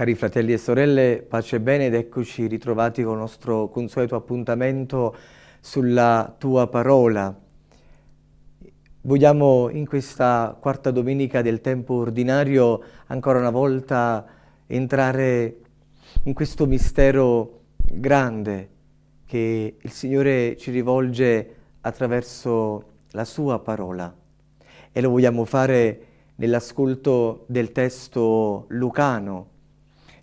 Cari fratelli e sorelle, pace e bene ed eccoci ritrovati con il nostro consueto appuntamento sulla tua parola. Vogliamo in questa quarta domenica del tempo ordinario ancora una volta entrare in questo mistero grande che il Signore ci rivolge attraverso la sua parola e lo vogliamo fare nell'ascolto del testo lucano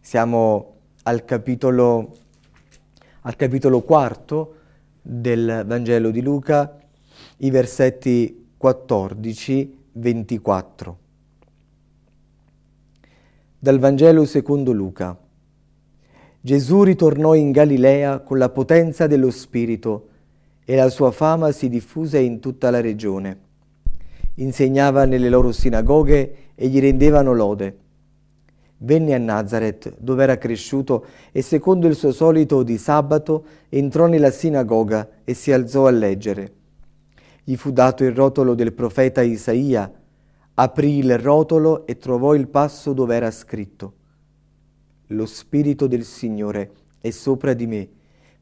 siamo al capitolo, al capitolo quarto del Vangelo di Luca, i versetti 14-24. Dal Vangelo secondo Luca. Gesù ritornò in Galilea con la potenza dello Spirito e la sua fama si diffuse in tutta la regione. Insegnava nelle loro sinagoghe e gli rendevano lode. Venne a Nazareth, dove era cresciuto, e secondo il suo solito di sabato entrò nella sinagoga e si alzò a leggere. Gli fu dato il rotolo del profeta Isaia, aprì il rotolo e trovò il passo dove era scritto. Lo Spirito del Signore è sopra di me,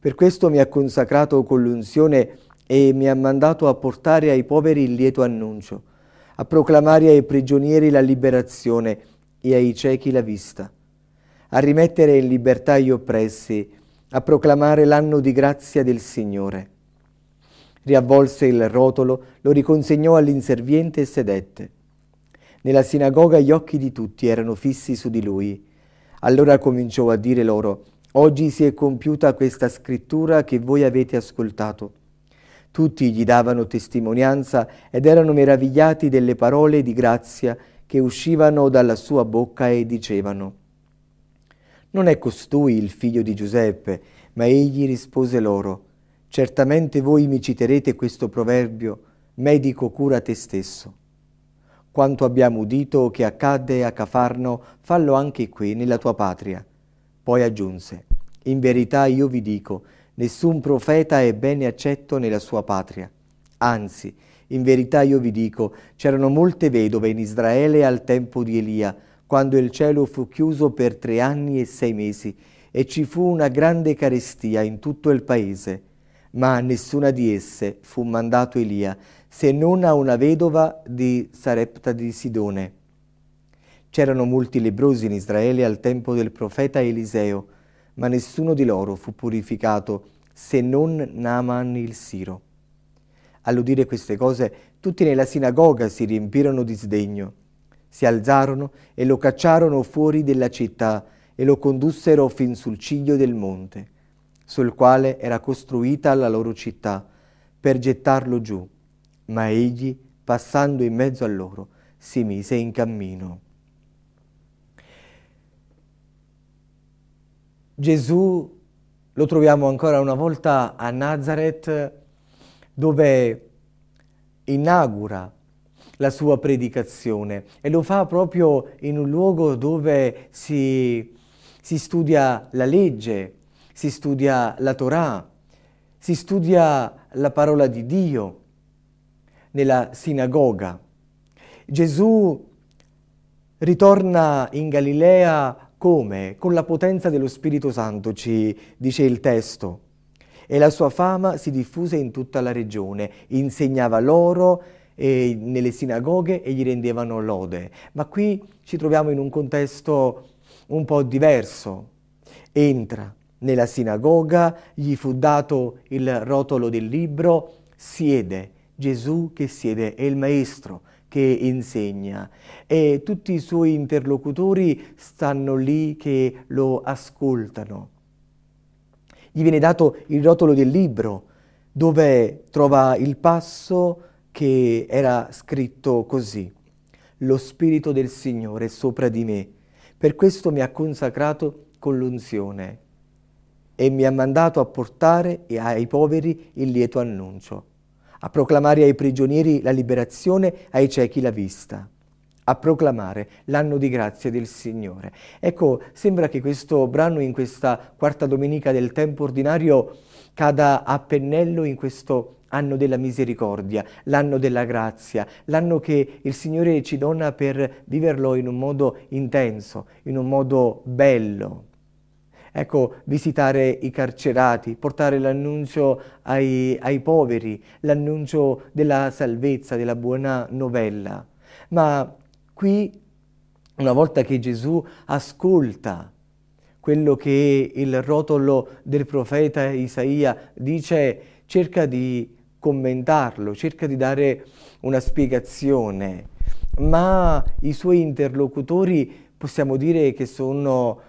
per questo mi ha consacrato con l'unzione e mi ha mandato a portare ai poveri il lieto annuncio, a proclamare ai prigionieri la liberazione, e ai ciechi la vista, a rimettere in libertà gli oppressi, a proclamare l'anno di grazia del Signore. Riavvolse il rotolo, lo riconsegnò all'inserviente e sedette. Nella sinagoga gli occhi di tutti erano fissi su di lui. Allora cominciò a dire loro, Oggi si è compiuta questa scrittura che voi avete ascoltato. Tutti gli davano testimonianza ed erano meravigliati delle parole di grazia che uscivano dalla sua bocca e dicevano, Non è costui il figlio di Giuseppe, ma egli rispose loro, Certamente voi mi citerete questo proverbio, medico cura te stesso. Quanto abbiamo udito che accadde a Cafarno, fallo anche qui, nella tua patria. Poi aggiunse, in verità io vi dico, nessun profeta è bene accetto nella sua patria. Anzi, in verità io vi dico, c'erano molte vedove in Israele al tempo di Elia, quando il cielo fu chiuso per tre anni e sei mesi, e ci fu una grande carestia in tutto il paese. Ma a nessuna di esse fu mandato Elia, se non a una vedova di Sarepta di Sidone. C'erano molti lebrosi in Israele al tempo del profeta Eliseo, ma nessuno di loro fu purificato, se non Naaman il Siro. All'udire queste cose, tutti nella sinagoga si riempirono di sdegno. Si alzarono e lo cacciarono fuori della città e lo condussero fin sul ciglio del monte, sul quale era costruita la loro città, per gettarlo giù. Ma egli, passando in mezzo a loro, si mise in cammino. Gesù lo troviamo ancora una volta a Nazareth dove inaugura la sua predicazione e lo fa proprio in un luogo dove si, si studia la legge, si studia la Torah, si studia la parola di Dio nella sinagoga. Gesù ritorna in Galilea come? Con la potenza dello Spirito Santo, ci dice il testo e la sua fama si diffuse in tutta la regione. Insegnava loro eh, nelle sinagoghe e gli rendevano lode. Ma qui ci troviamo in un contesto un po' diverso. Entra nella sinagoga, gli fu dato il rotolo del libro, siede, Gesù che siede è il maestro che insegna e tutti i suoi interlocutori stanno lì che lo ascoltano gli viene dato il rotolo del libro dove trova il passo che era scritto così. Lo Spirito del Signore è sopra di me, per questo mi ha consacrato con l'unzione e mi ha mandato a portare ai poveri il lieto annuncio, a proclamare ai prigionieri la liberazione, ai ciechi la vista a proclamare l'anno di grazia del Signore. Ecco, sembra che questo brano in questa quarta domenica del tempo ordinario cada a pennello in questo anno della misericordia, l'anno della grazia, l'anno che il Signore ci dona per viverlo in un modo intenso, in un modo bello. Ecco, visitare i carcerati, portare l'annuncio ai, ai poveri, l'annuncio della salvezza, della buona novella. Ma Qui, una volta che Gesù ascolta quello che il rotolo del profeta Isaia dice, cerca di commentarlo, cerca di dare una spiegazione, ma i suoi interlocutori possiamo dire che sono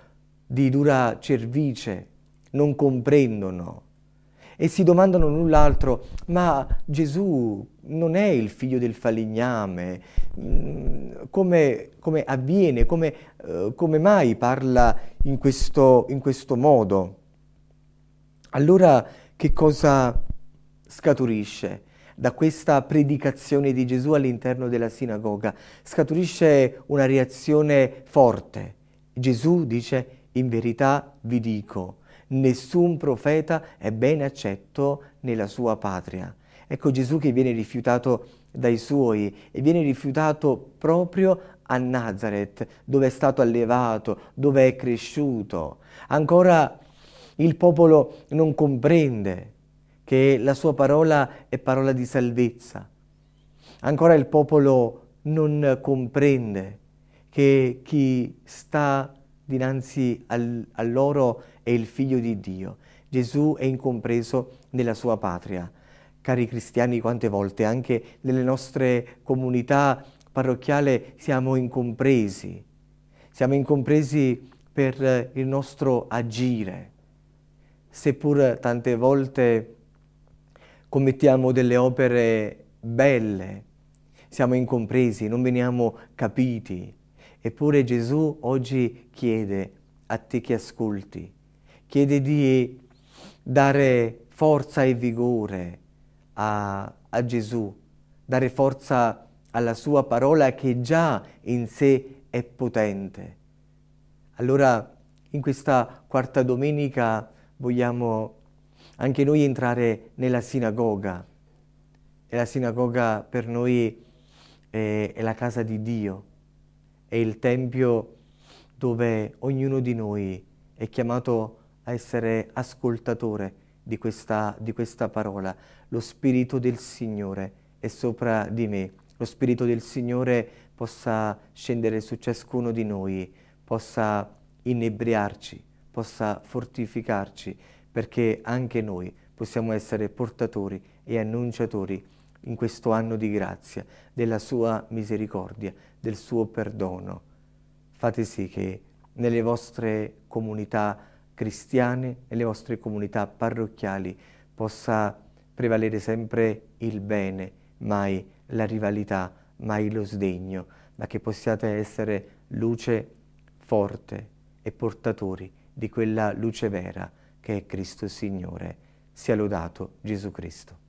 di dura cervice, non comprendono e si domandano l'un l'altro, ma Gesù non è il figlio del falegname, mm, come, come avviene, come, uh, come, mai parla in questo, in questo modo? Allora che cosa scaturisce? da questa predicazione di Gesù all'interno della sinagoga. Scaturisce una reazione forte. Gesù dice, in verità vi dico, nessun profeta è ben accetto nella sua patria. Ecco Gesù che viene rifiutato dai suoi e viene rifiutato proprio a Nazareth, dove è stato allevato, dove è cresciuto. Ancora il popolo non comprende che la sua parola è parola di salvezza. Ancora il popolo non comprende che chi sta dinanzi al, a loro è il Figlio di Dio. Gesù è incompreso nella sua patria. Cari cristiani, quante volte anche nelle nostre comunità parrocchiale siamo incompresi. Siamo incompresi per il nostro agire. Seppur tante volte commettiamo delle opere belle, siamo incompresi, non veniamo capiti Eppure Gesù oggi chiede a te che ascolti, chiede di dare forza e vigore a, a Gesù, dare forza alla sua parola che già in sé è potente. Allora in questa quarta domenica vogliamo anche noi entrare nella sinagoga. E la sinagoga per noi è, è la casa di Dio è il Tempio dove ognuno di noi è chiamato a essere ascoltatore di questa, di questa parola. Lo Spirito del Signore è sopra di me. Lo Spirito del Signore possa scendere su ciascuno di noi, possa inebriarci, possa fortificarci, perché anche noi possiamo essere portatori e annunciatori in questo anno di grazia, della sua misericordia, del suo perdono. Fate sì che nelle vostre comunità cristiane, nelle vostre comunità parrocchiali possa prevalere sempre il bene, mai la rivalità, mai lo sdegno, ma che possiate essere luce forte e portatori di quella luce vera che è Cristo Signore. Sia lodato Gesù Cristo.